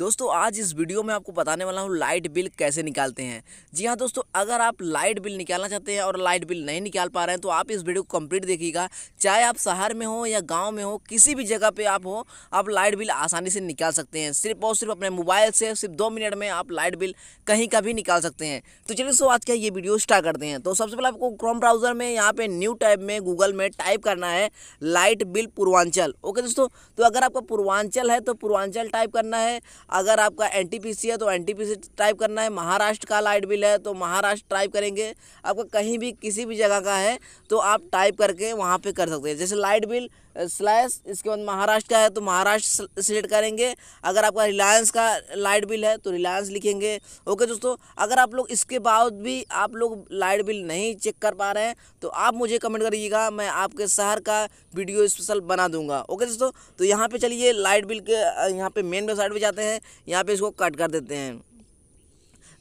दोस्तों आज इस वीडियो में आपको बताने वाला हूँ लाइट बिल कैसे निकालते हैं जी हाँ दोस्तों अगर आप लाइट बिल निकालना चाहते हैं और लाइट बिल नहीं निकाल पा रहे हैं तो आप इस वीडियो को कंप्लीट देखिएगा चाहे आप शहर में हो या गाँव में हो किसी भी जगह पर आप हो आप लाइट बिल आसानी से निकाल सकते हैं सिर्फ और सिर्फ अपने मोबाइल से सिर्फ दो मिनट में आप लाइट बिल कहीं का भी निकाल सकते हैं तो चलिए सो आज का ये वीडियो स्टार्ट करते हैं तो सबसे पहले आपको क्रोम ब्राउजर में यहाँ पे न्यू टाइप में गूगल में टाइप करना है लाइट बिल पूर्वांचल ओके दोस्तों तो अगर आपका पूर्वांचल है तो पूर्वांचल टाइप करना है अगर आपका एन है तो एन टाइप करना है महाराष्ट्र का लाइट बिल है तो महाराष्ट्र टाइप करेंगे आपका कहीं भी किसी भी जगह का है तो आप टाइप करके वहाँ पर कर सकते हैं जैसे लाइट बिल स्लैश इसके बाद महाराष्ट्र का है तो महाराष्ट्र सिलेक्ट करेंगे अगर आपका रिलायंस का लाइट बिल है तो रिलायंस लिखेंगे ओके दोस्तों अगर आप लोग इसके बाद भी आप लोग लाइट बिल नहीं चेक कर पा रहे हैं तो आप मुझे कमेंट करिएगा मैं आपके शहर का वीडियो स्पेशल बना दूंगा ओके दोस्तों तो यहाँ पर चलिए लाइट बिल के यहाँ पर मेन वेबसाइट पर जाते हैं यहाँ पर इसको कट कर देते हैं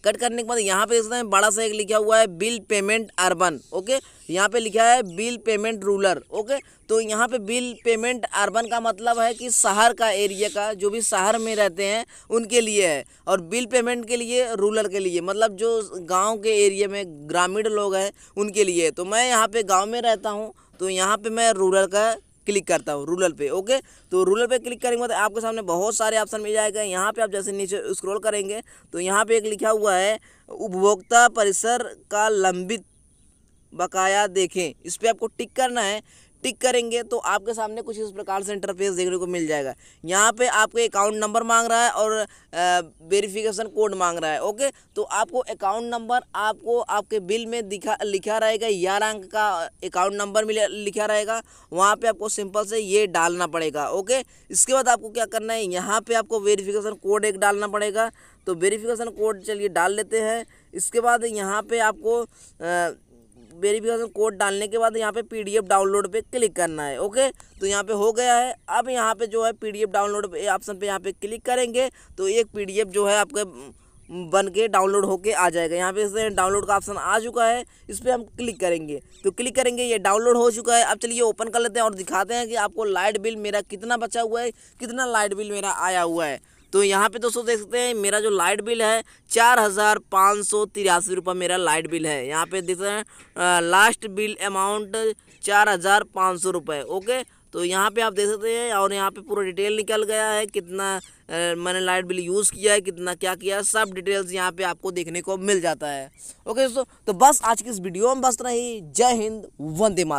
कट करने के बाद यहाँ पे देखते हैं बड़ा सा एक लिखा हुआ है बिल पेमेंट अर्बन ओके यहाँ पे लिखा है बिल पेमेंट रूलर ओके तो यहाँ पे बिल पेमेंट अर्बन का मतलब है कि शहर का एरिया का जो भी शहर में रहते हैं उनके लिए है और बिल पेमेंट के लिए रूलर के लिए मतलब जो गाँव के एरिया में ग्रामीण लोग हैं उनके लिए तो मैं यहाँ पर गाँव में रहता हूँ तो यहाँ पर मैं रूलर का क्लिक करता हूँ रूरल पे ओके तो रूरल पे क्लिक करेंगे मतलब आपके सामने बहुत सारे ऑप्शन मिल जाएगा यहाँ पे आप जैसे नीचे स्क्रॉल करेंगे तो यहाँ पे एक लिखा हुआ है उपभोक्ता परिसर का लंबित बकाया देखें इस पर आपको टिक करना है टिक करेंगे तो आपके सामने कुछ इस प्रकार से इंटरफेस देखने को मिल जाएगा यहाँ पे आपके अकाउंट नंबर मांग रहा है और वेरिफिकेशन कोड मांग रहा है ओके तो आपको अकाउंट नंबर आपको आपके बिल में दिखा लिखा रहेगा ग्यारह अंक का अकाउंट नंबर मिला लिखा रहेगा वहाँ पर आपको सिंपल से ये डालना पड़ेगा ओके इसके बाद आपको क्या करना है यहाँ पर आपको वेरीफिकेशन कोड एक डालना पड़ेगा तो वेरीफिकेशन कोड चलिए डाल लेते हैं इसके बाद यहाँ पर आपको वेरिफिकेशन कोड डालने के बाद यहाँ पे पीडीएफ डाउनलोड पे क्लिक करना है ओके तो यहाँ पे हो गया है अब यहाँ पे जो है पीडीएफ डाउनलोड ऑप्शन पे यहाँ पे क्लिक करेंगे तो एक पीडीएफ जो है आपके बन के डाउनलोड होके आ जाएगा यहाँ पे इस डाउनलोड का ऑप्शन आ चुका है इस पर हम क्लिक करेंगे तो क्लिक करेंगे ये डाउनलोड हो चुका है अब चलिए ओपन कर लेते हैं और दिखाते हैं कि आपको लाइट बिल मेरा कितना बचा हुआ है कितना लाइट बिल मेरा आया हुआ है तो यहाँ पे दोस्तों देख सकते हैं मेरा जो लाइट बिल है चार हज़ार पाँच सौ तिरासी रुपये मेरा लाइट बिल है यहाँ पे देख सकते हैं लास्ट बिल अमाउंट चार हज़ार पाँच सौ रुपये ओके तो यहाँ पे आप देख सकते हैं और यहाँ पे पूरा डिटेल निकल गया है कितना आ, मैंने लाइट बिल यूज़ किया है कितना क्या किया है सब डिटेल्स यहाँ पे आपको देखने को मिल जाता है ओके दोस्तों तो बस आज की इस वीडियो में बस रही जय हिंद वंदे मात